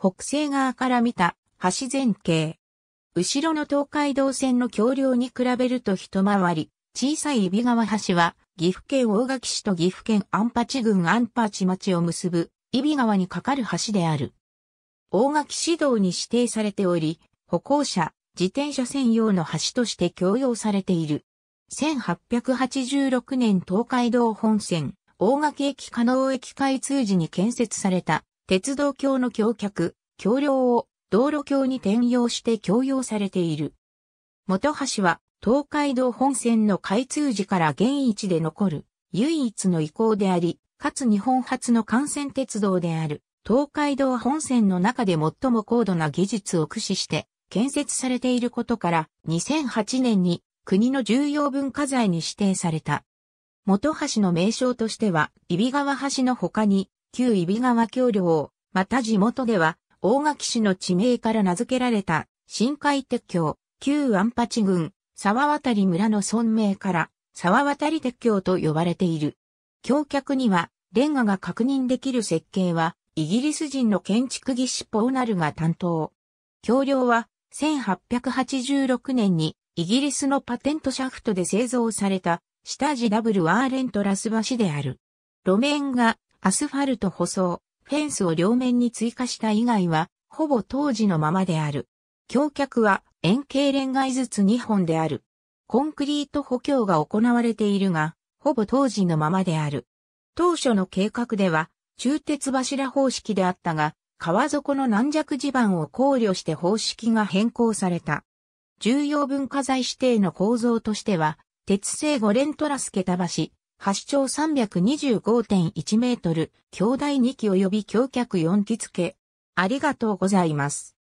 北西側から見た橋前景。後ろの東海道線の橋梁に比べると一回り、小さい揖斐川橋は、岐阜県大垣市と岐阜県安八郡安八町を結ぶ、揖斐川に架かる橋である。大垣市道に指定されており、歩行者、自転車専用の橋として供用されている。1886年東海道本線、大垣駅加納駅開通時に建設された鉄道橋の橋脚、橋梁を道路橋に転用して供用されている。元橋は東海道本線の開通時から現位置で残る唯一の遺構であり、かつ日本初の幹線鉄道である東海道本線の中で最も高度な技術を駆使して建設されていることから2008年に国の重要文化財に指定された。元橋の名称としては、揖斐川橋の他に、旧伊比川橋梁、また地元では、大垣市の地名から名付けられた、深海鉄橋、旧安八郡、沢渡村の村名から、沢渡鉄橋と呼ばれている。橋脚には、レンガが確認できる設計は、イギリス人の建築技師ポーナルが担当。橋梁は、1886年に、イギリスのパテントシャフトで製造された、下地ダブルワーレントラス橋である。路面がアスファルト舗装、フェンスを両面に追加した以外は、ほぼ当時のままである。橋脚は円形レンガずつ2本である。コンクリート補強が行われているが、ほぼ当時のままである。当初の計画では、中鉄柱方式であったが、川底の軟弱地盤を考慮して方式が変更された。重要文化財指定の構造としては、鉄製五連トラス桁橋、橋長325.1メートル、兄弟2機及び橋脚4機付け。ありがとうございます。